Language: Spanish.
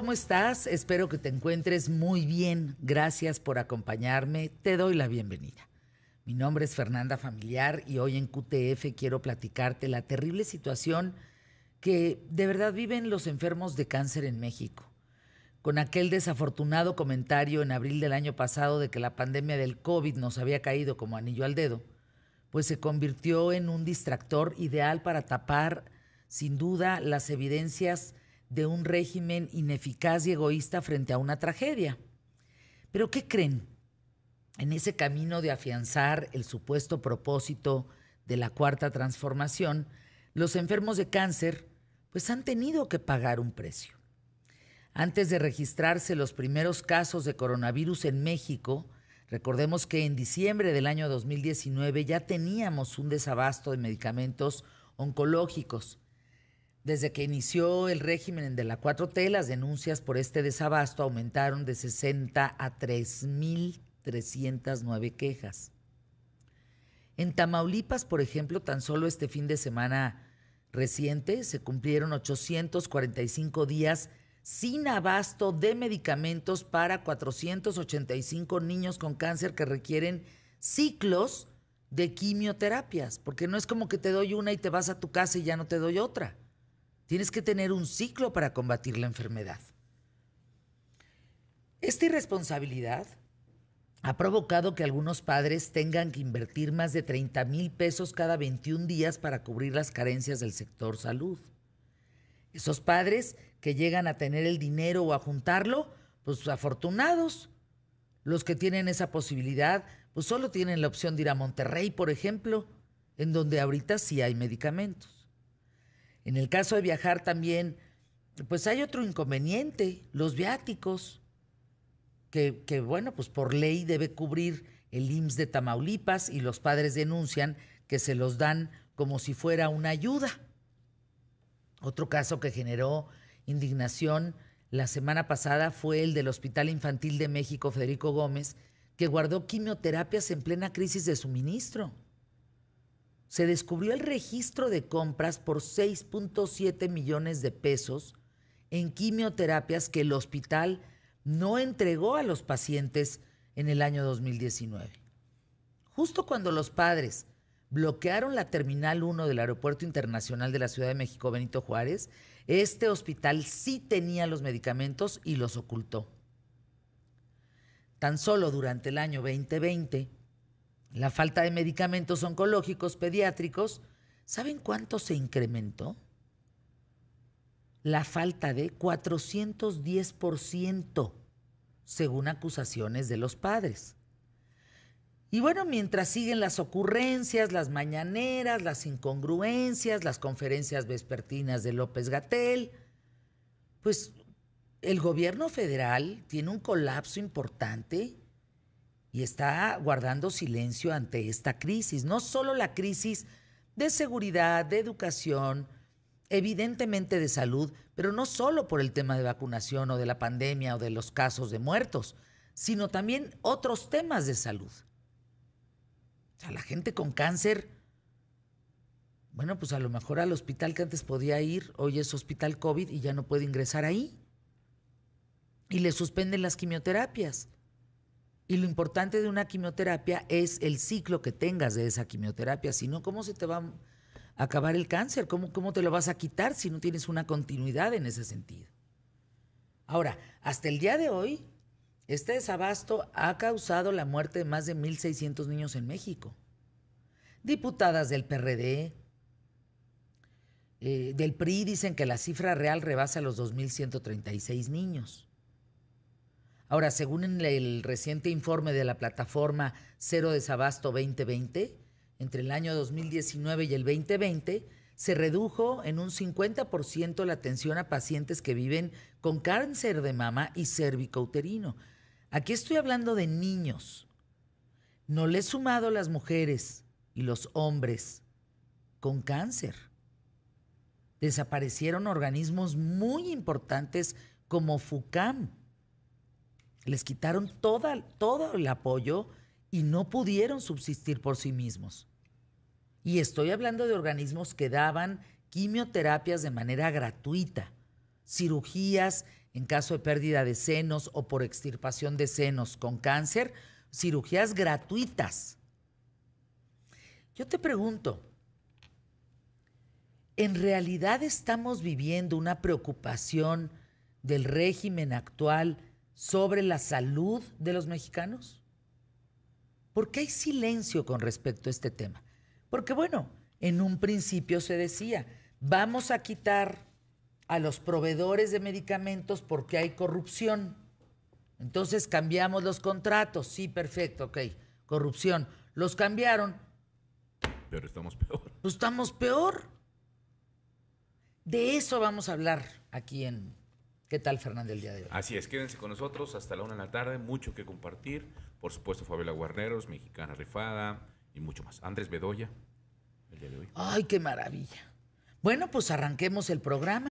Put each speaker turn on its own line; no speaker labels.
¿cómo estás? Espero que te encuentres muy bien. Gracias por acompañarme. Te doy la bienvenida. Mi nombre es Fernanda Familiar y hoy en QTF quiero platicarte la terrible situación que de verdad viven los enfermos de cáncer en México. Con aquel desafortunado comentario en abril del año pasado de que la pandemia del COVID nos había caído como anillo al dedo, pues se convirtió en un distractor ideal para tapar, sin duda, las evidencias de un régimen ineficaz y egoísta frente a una tragedia. Pero ¿qué creen? En ese camino de afianzar el supuesto propósito de la cuarta transformación, los enfermos de cáncer pues han tenido que pagar un precio. Antes de registrarse los primeros casos de coronavirus en México, recordemos que en diciembre del año 2019 ya teníamos un desabasto de medicamentos oncológicos desde que inició el régimen de la 4T, las denuncias por este desabasto aumentaron de 60 a 3.309 quejas. En Tamaulipas, por ejemplo, tan solo este fin de semana reciente se cumplieron 845 días sin abasto de medicamentos para 485 niños con cáncer que requieren ciclos de quimioterapias, porque no es como que te doy una y te vas a tu casa y ya no te doy otra. Tienes que tener un ciclo para combatir la enfermedad. Esta irresponsabilidad ha provocado que algunos padres tengan que invertir más de 30 mil pesos cada 21 días para cubrir las carencias del sector salud. Esos padres que llegan a tener el dinero o a juntarlo, pues afortunados. Los que tienen esa posibilidad, pues solo tienen la opción de ir a Monterrey, por ejemplo, en donde ahorita sí hay medicamentos. En el caso de viajar también, pues hay otro inconveniente, los viáticos, que, bueno, pues por ley debe cubrir el IMSS de Tamaulipas y los padres denuncian que se los dan como si fuera una ayuda. Otro caso que generó indignación la semana pasada fue el del Hospital Infantil de México Federico Gómez, que guardó quimioterapias en plena crisis de suministro se descubrió el registro de compras por 6.7 millones de pesos en quimioterapias que el hospital no entregó a los pacientes en el año 2019. Justo cuando los padres bloquearon la Terminal 1 del Aeropuerto Internacional de la Ciudad de México Benito Juárez, este hospital sí tenía los medicamentos y los ocultó. Tan solo durante el año 2020, la falta de medicamentos oncológicos pediátricos, ¿saben cuánto se incrementó? La falta de 410%, según acusaciones de los padres. Y bueno, mientras siguen las ocurrencias, las mañaneras, las incongruencias, las conferencias vespertinas de López Gatel, pues el gobierno federal tiene un colapso importante y está guardando silencio ante esta crisis. No solo la crisis de seguridad, de educación, evidentemente de salud, pero no solo por el tema de vacunación o de la pandemia o de los casos de muertos, sino también otros temas de salud. O sea, la gente con cáncer, bueno, pues a lo mejor al hospital que antes podía ir, hoy es hospital COVID y ya no puede ingresar ahí. Y le suspenden las quimioterapias y lo importante de una quimioterapia es el ciclo que tengas de esa quimioterapia, si no, ¿cómo se te va a acabar el cáncer? ¿Cómo, ¿Cómo te lo vas a quitar si no tienes una continuidad en ese sentido? Ahora, hasta el día de hoy, este desabasto ha causado la muerte de más de 1.600 niños en México. Diputadas del PRD, eh, del PRI dicen que la cifra real rebasa los 2.136 niños. Ahora, según el, reciente informe de la plataforma Cero Desabasto 2020, entre el año 2019 y el 2020, se redujo en un 50% la atención a pacientes que viven con cáncer de mama y cervicouterino. Aquí estoy hablando de niños. No le he sumado las mujeres y los hombres con cáncer. Desaparecieron organismos muy importantes como FUCAM, les quitaron toda, todo el apoyo y no pudieron subsistir por sí mismos. Y estoy hablando de organismos que daban quimioterapias de manera gratuita, cirugías en caso de pérdida de senos o por extirpación de senos con cáncer, cirugías gratuitas. Yo te pregunto, ¿en realidad estamos viviendo una preocupación del régimen actual sobre la salud de los mexicanos? ¿Por qué hay silencio con respecto a este tema? Porque bueno, en un principio se decía, vamos a quitar a los proveedores de medicamentos porque hay corrupción. Entonces cambiamos los contratos, sí, perfecto, ok, corrupción. Los cambiaron. Pero estamos peor. Pues estamos peor. De eso vamos a hablar aquí en ¿Qué tal, Fernando, el día de hoy? Así es, quédense con nosotros hasta la una de la tarde, mucho que compartir. Por supuesto, Fabiola Guarneros, Mexicana Rifada y mucho más. Andrés Bedoya, el día de hoy. ¡Ay, qué maravilla! Bueno, pues arranquemos el programa.